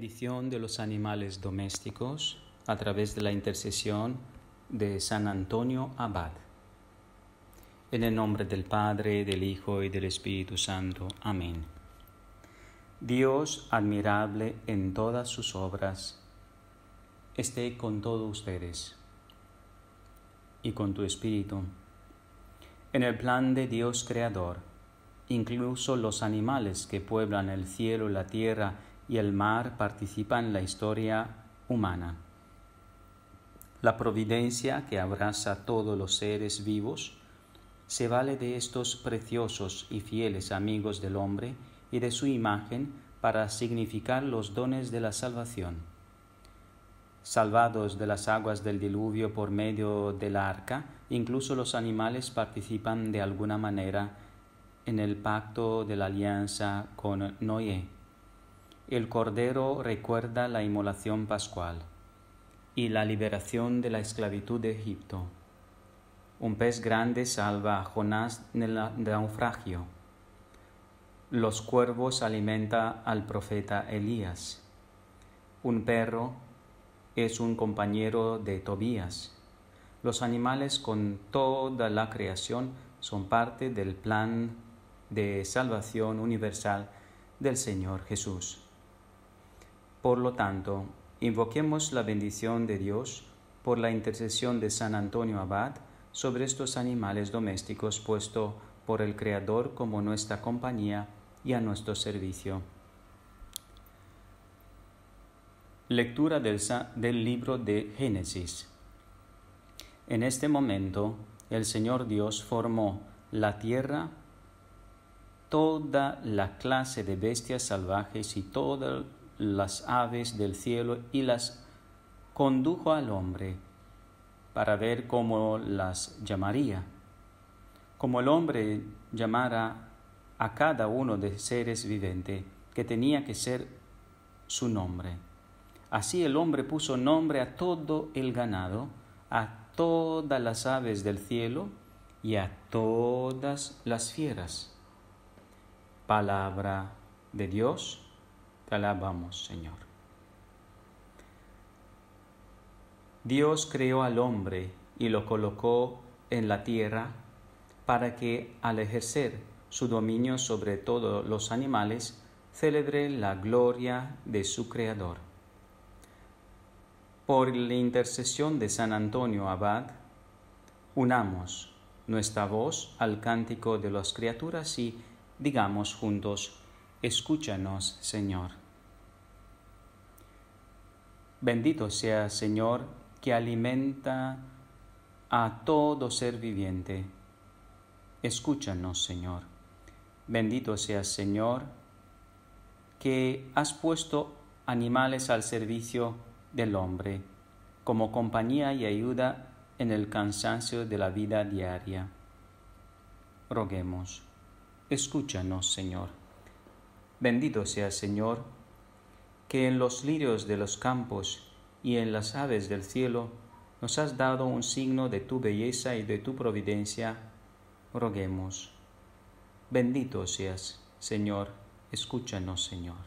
de los animales domésticos a través de la intercesión de San Antonio Abad. En el nombre del Padre, del Hijo y del Espíritu Santo. Amén. Dios, admirable en todas sus obras, esté con todos ustedes y con tu espíritu. En el plan de Dios Creador, incluso los animales que pueblan el cielo y la tierra y el mar participa en la historia humana. La providencia que abraza todos los seres vivos se vale de estos preciosos y fieles amigos del hombre y de su imagen para significar los dones de la salvación. Salvados de las aguas del diluvio por medio del arca, incluso los animales participan de alguna manera en el pacto de la alianza con Noé el Cordero recuerda la inmolación pascual y la liberación de la esclavitud de Egipto. Un pez grande salva a Jonás del naufragio. Los cuervos alimenta al profeta Elías. Un perro es un compañero de Tobías. Los animales con toda la creación son parte del plan de salvación universal del Señor Jesús. Por lo tanto, invoquemos la bendición de Dios por la intercesión de San Antonio Abad sobre estos animales domésticos puesto por el Creador como nuestra compañía y a nuestro servicio. Lectura del, del, libro de Génesis. En este momento el Señor Dios formó la tierra, toda la clase de bestias salvajes y todo las aves del cielo y las condujo al hombre para ver cómo las llamaría. Como el hombre llamara a cada uno de seres viventes, que tenía que ser su nombre. Así el hombre puso nombre a todo el ganado, a todas las aves del cielo y a todas las fieras. Palabra de Dios alabamos, Señor. Dios creó al hombre y lo colocó en la tierra para que, al ejercer su dominio sobre todos los animales, celebre la gloria de su Creador. Por la intercesión de San Antonio Abad, unamos nuestra voz al cántico de las criaturas y digamos juntos, escúchanos, Señor. Bendito sea, Señor, que alimenta a todo ser viviente. Escúchanos, Señor. Bendito sea, Señor, que has puesto animales al servicio del hombre, como compañía y ayuda en el cansancio de la vida diaria. Roguemos, escúchanos, Señor. Bendito sea, Señor, que en los lirios de los campos y en las aves del cielo nos has dado un signo de tu belleza y de tu providencia, roguemos. Bendito seas, Señor, escúchanos, Señor.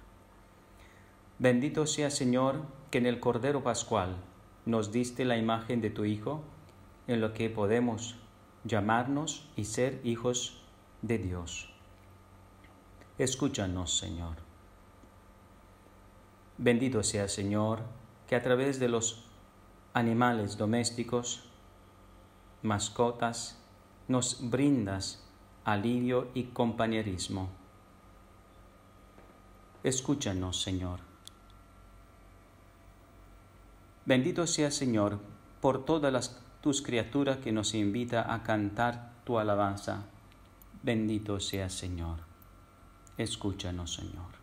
Bendito seas, Señor, que en el Cordero Pascual nos diste la imagen de tu Hijo, en lo que podemos llamarnos y ser hijos de Dios. Escúchanos, Señor. Bendito sea Señor, que a través de los animales domésticos, mascotas, nos brindas alivio y compañerismo. Escúchanos, Señor. Bendito sea, Señor, por todas tus criaturas que nos invita a cantar tu alabanza. Bendito sea, Señor. Escúchanos, Señor.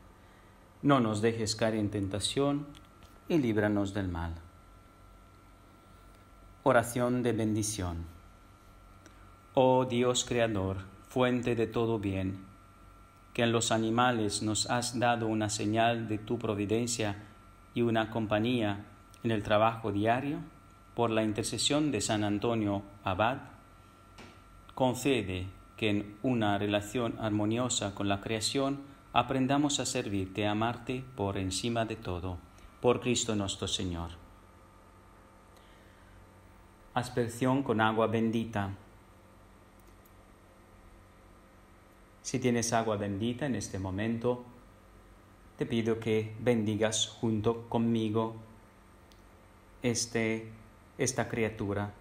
no nos dejes caer en tentación y líbranos del mal. Oración de bendición. Oh Dios Creador, fuente de todo bien, que en los animales nos has dado una señal de tu providencia y una compañía en el trabajo diario, por la intercesión de San Antonio Abad, concede que en una relación armoniosa con la creación aprendamos a servirte, a amarte por encima de todo, por Cristo nuestro Señor. Aspersión con agua bendita. Si tienes agua bendita en este momento, te pido que bendigas junto conmigo este, esta criatura.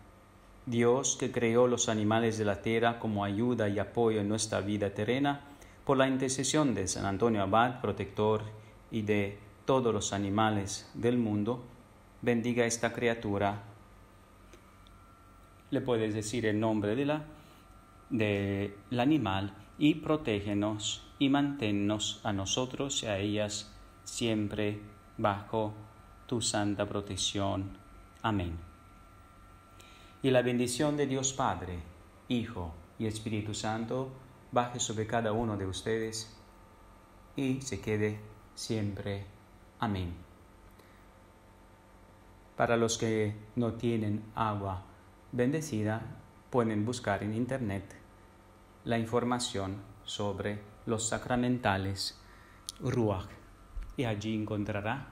Dios que creó los animales de la tierra como ayuda y apoyo en nuestra vida terrena, por la intercesión de San Antonio Abad, protector, y de todos los animales del mundo, bendiga esta criatura. Le puedes decir el nombre de la, del animal y protégenos y manténnos a nosotros y a ellas siempre bajo tu santa protección. Amén. Y la bendición de Dios Padre, Hijo y Espíritu Santo, baje sobre cada uno de ustedes y se quede siempre. Amén. Para los que no tienen agua bendecida, pueden buscar en Internet la información sobre los sacramentales Ruach y allí encontrará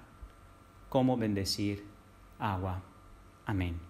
cómo bendecir agua. Amén.